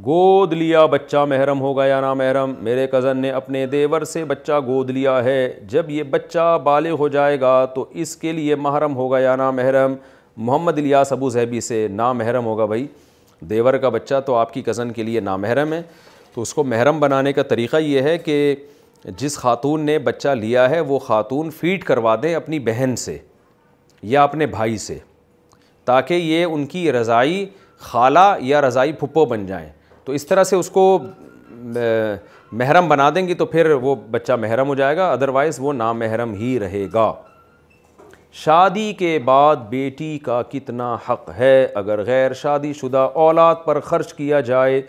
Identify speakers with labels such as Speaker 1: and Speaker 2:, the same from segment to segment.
Speaker 1: गोद लिया बच्चा महरम होगा या ना महरम मेरे कज़न ने अपने देवर से बच्चा गोद लिया है जब ये बच्चा बाले हो जाएगा तो इसके लिए महरम होगा या ना महरम मोहम्मद लिया सबू जहबी से ना महरम होगा भाई देवर का बच्चा तो आपकी कज़न के लिए ना महरम है तो उसको महरम बनाने का तरीक़ा ये है कि जिस खातून ने बच्चा लिया है वो खातून फीड करवा दें अपनी बहन से या अपने भाई से ताकि ये उनकी रज़ाई खाला या रज़ाई फुप्पो बन जाएँ तो इस तरह से उसको महरम बना देंगी तो फिर वो बच्चा महरम हो जाएगा अदरवाइज़ वो नामहरम ही रहेगा शादी के बाद बेटी का कितना हक़ है अगर गैर शादी शुदा औलाद पर ख़र्च किया जाए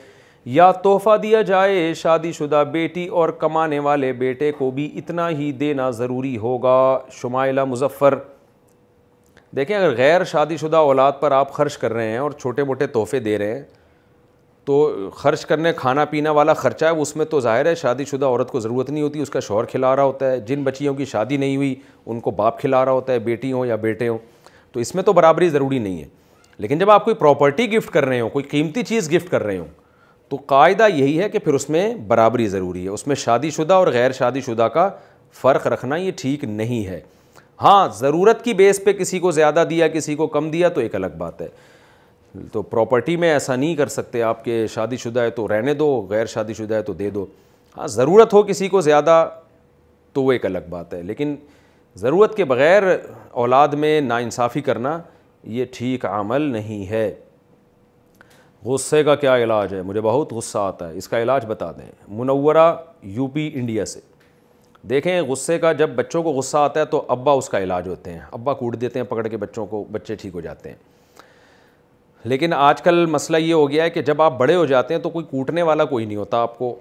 Speaker 1: या तोहफ़ा दिया जाए शादीशुदा बेटी और कमाने वाले बेटे को भी इतना ही देना ज़रूरी होगा शुमाइला मुजफ़्फ़र देखें अगर गैर शादीशुदा औलाद पर आप ख़र्च कर रहे हैं और छोटे मोटे तोहफ़े दे रहे हैं तो खर्च करने खाना पीना वाला ख़र्चा है उसमें तो जाहिर है शादीशुदा औरत को ज़रूरत नहीं होती उसका शोहर खिला रहा होता है जिन बच्चियों की शादी नहीं हुई उनको बाप खिला रहा होता है बेटी हो या बेटे हों तो इसमें तो बराबरी ज़रूरी नहीं है लेकिन जब आप कोई प्रॉपर्टी गिफ्ट कर रहे हो कोई कीमती चीज़ गिफ्ट कर रहे हो तो कायदा यही है कि फिर उसमें बराबरी ज़रूरी है उसमें शादीशुदा और गैर शादीशुदा का फ़र्क रखना ये ठीक नहीं है हाँ ज़रूरत की बेस पर किसी को ज़्यादा दिया किसी को कम दिया तो एक अलग बात है तो प्रॉपर्टी में ऐसा नहीं कर सकते आपके शादी शुदा है तो रहने दो गैर शादी शुदा है तो दे दो हाँ ज़रूरत हो किसी को ज़्यादा तो वो एक अलग बात है लेकिन ज़रूरत के बग़ैर औलाद में नासाफ़ी करना ये ठीक अमल नहीं है गुस्से का क्या इलाज है मुझे बहुत गुस्सा आता है इसका इलाज बता दें मुनवरा यूपी इंडिया से देखें गुस्से का जब बच्चों को गुस्सा आता है तो अब्बा उसका इलाज होते हैं अब्बा कूट देते हैं पकड़ के बच्चों को बच्चे ठीक हो जाते हैं लेकिन आजकल मसला ये हो गया है कि जब आप बड़े हो जाते हैं तो कोई कूटने वाला कोई नहीं होता आपको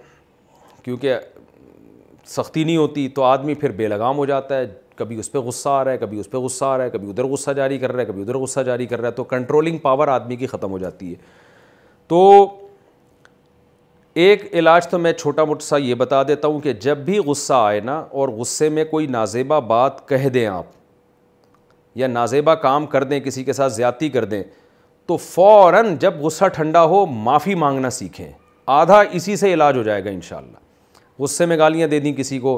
Speaker 1: क्योंकि सख्ती नहीं होती तो आदमी फिर बेलगाम हो जाता है कभी उस पर गुस्सा आ रहा है कभी उस पर गुस्सा आ रहा है कभी उधर गुस्सा जारी कर रहा है कभी उधर गुस्सा जारी कर रहा है तो कंट्रोलिंग पावर आदमी की ख़त्म हो जाती है तो एक इलाज तो मैं छोटा मोटा सा ये बता देता हूँ कि जब भी गुस्सा आए ना और गुस्से में कोई नाजेबा बात कह दें आप या नाजेबा काम कर दें किसी के साथ ज़्यादती कर दें तो फ़ौर जब गुस्सा ठंडा हो माफ़ी मांगना सीखें आधा इसी से इलाज हो जाएगा इन गुस्से में गालियाँ दे दी किसी को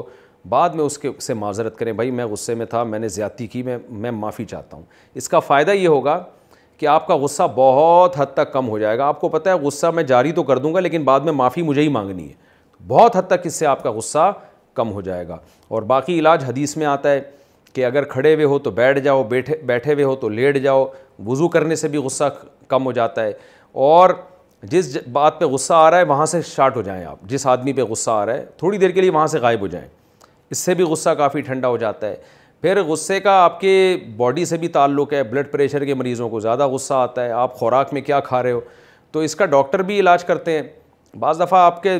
Speaker 1: बाद में उसके से माजरत करें भाई मैं गुस्से में था मैंने ज़्यादती की मैं मैं माफ़ी चाहता हूँ इसका फ़ायदा ये होगा कि आपका गुस्सा बहुत हद तक कम हो जाएगा आपको पता है गुस्सा मैं जारी तो कर दूंगा लेकिन बाद में माफ़ी मुझे ही मांगनी है तो बहुत हद तक इससे आपका गुस्सा कम हो जाएगा और बाकी इलाज हदीस में आता है कि अगर खड़े हुए हो तो बैठ जाओ बैठे बैठे हुए हो तो लेट जाओ वज़ू करने से भी गुस्सा कम हो जाता है और जिस बात पे गुस्सा आ रहा है वहाँ से स्टार्ट हो जाएं आप जिस आदमी पे गुस्सा आ रहा है थोड़ी देर के लिए वहाँ से गायब हो जाएं इससे भी गुस्सा काफ़ी ठंडा हो जाता है फिर गुस्से का आपके बॉडी से भी ताल्लुक़ है ब्लड प्रेशर के मरीज़ों को ज़्यादा गुस्सा आता है आप खुराक में क्या खा रहे हो तो इसका डॉक्टर भी इलाज करते हैं बज़ दफ़ा आपके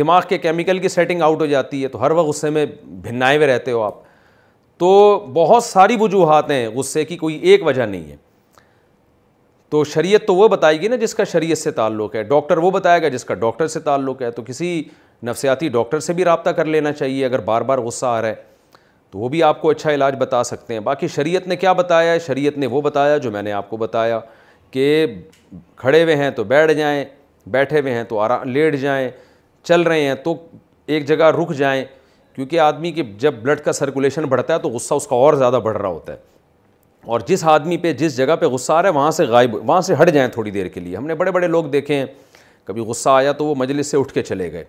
Speaker 1: दिमाग के केमिकल की सेटिंग आउट हो जाती है तो हर वक्त गुस्से में भिन्नाए हुए रहते हो आप तो बहुत सारी वजूहत हैं गुस्से की कोई एक वजह नहीं है तो शरीयत तो वो बताएगी ना जिसका शरीयत से ताल्लुक़ है डॉक्टर वो बताएगा जिसका डॉक्टर से ताल्लुक़ है तो किसी नफसियाती डॉक्टर से भी रबता कर लेना चाहिए अगर बार बार गुस्सा आ रहा है तो वो भी आपको अच्छा इलाज बता सकते हैं बाकी शरीयत ने क्या बताया है शरीयत ने वो बताया जो मैंने आपको बताया कि खड़े हुए हैं तो बैठ जाएँ बैठे हुए हैं तो आराम लेट जाएँ चल रहे हैं तो एक जगह रुक जाएँ क्योंकि आदमी के जब ब्लड का सर्कुलेशन बढ़ता है तो गुस्सा उसका और ज़्यादा बढ़ रहा होता है और जिस आदमी पे जिस जगह पे गुस्सा आ रहा है वहाँ से गायब वहाँ से हट जाएँ थोड़ी देर के लिए हमने बड़े बड़े लोग देखे हैं कभी गुस्सा आया तो वो मजलिस से उठ के चले गए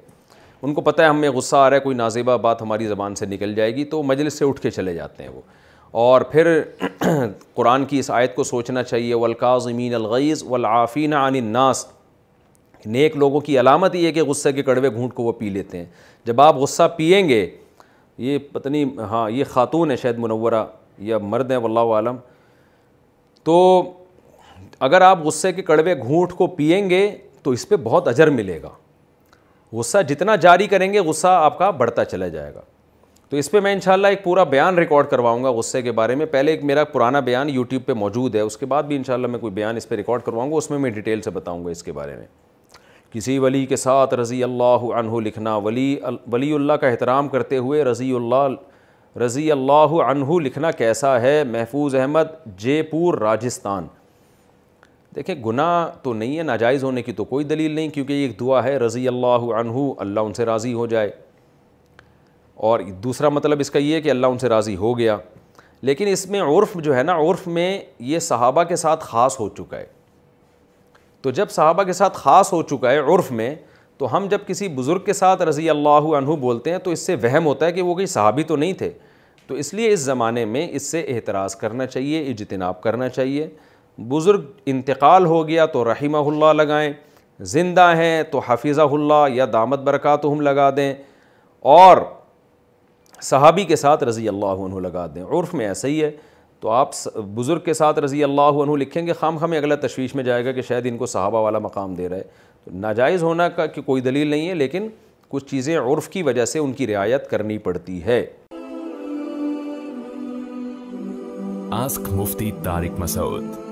Speaker 1: उनको पता है हमें गुस्सा आ रहा है कोई नाजेबा बात हमारी ज़बान से निकल जाएगी तो मजलिस से उठ के चले जाते हैं वो और फिर कुरान की इस आयत को सोचना चाहिए वलकाज़मीन अलगैज़ वलाफ़ीन आन नास नेक लोगों की अलामत ये है कि गुस्से के कड़वे घूंट को वो पी लेते हैं जब आप गुस्सा पियेंगे ये पत्नी हाँ ये ख़ातून है शायद मुनवरा या मर्द हैं वल्ला आलम तो अगर आप गुस्से के कड़वे घूंट को पियेंगे तो इस पर बहुत अजर मिलेगा गुस्सा जितना जारी करेंगे गुस्सा आपका बढ़ता चला जाएगा तो इस पर मैं इंशाल्लाह एक पूरा बयान रिकॉर्ड करवाऊंगा गुस्से के बारे में पहले एक मेरा पुराना बयान यूट्यूब पे मौजूद है उसके बाद भी इंशाल्लाह मैं कोई बयान इस पर रिकॉर्ड करवाऊंगा उसमें मैं डिटेल से बताऊंगा इसके बारे में किसी वली के साथ रज़ी अल्लाह अनहु लिखना वली अल्लाह का एहतराम करते हुए रज़ी रज़ी अल्लाह अनहु लिखना कैसा है महफूज अहमद जयपुर राजस्थान देखें गुनाह तो नहीं है नाजायज़ होने की तो कोई दलील नहीं क्योंकि ये एक दुआ है रज़ी अल्लाह अनहु अल्लाह उनसे राज़ी हो जाए और दूसरा मतलब इसका ये है कि अल्लाह उनसे राज़ी हो गया लेकिन इसमें उर्फ़ जो है ना उर्फ़ में ये सहाबा के साथ ख़ास हो चुका है तो जब साहबा के साथ ख़ास हो चुका है उर्फ़ में तो हम जब किसी बुज़ुर्ग के साथ रज़ी अल्लाह बोलते हैं तो इससे वहम होता है कि वो कोई साहबी तो नहीं थे तो इसलिए इस ज़माने में इससे एतराज़ करना चाहिए इजतनाब करना चाहिए बुज़ुर्ग इंतकाल हो गया तो रहीमहुल्ला लगाएँ ज़िंदा हैं तो हफीज़ा या दामद बरक़ा तो हम लगा दें और सहाबी के साथ रज़ी अल्लाह लगा दें उर्फ़ में ऐसा ही है तो आप बुज़ुर्ग के साथ रज़ी अल्लाह लिखेंगे खाम खामे अगला तशवीश में जाएगा कि शायद इनको सहाबा वाला मकाम दे रहा है तो नाजायज़ होना का कि कोई दलील नहीं है लेकिन कुछ चीज़ें उर्फ़ की वजह से उनकी रियायत करनी पड़ती है आस्क मुफ्ती तारिक मसूद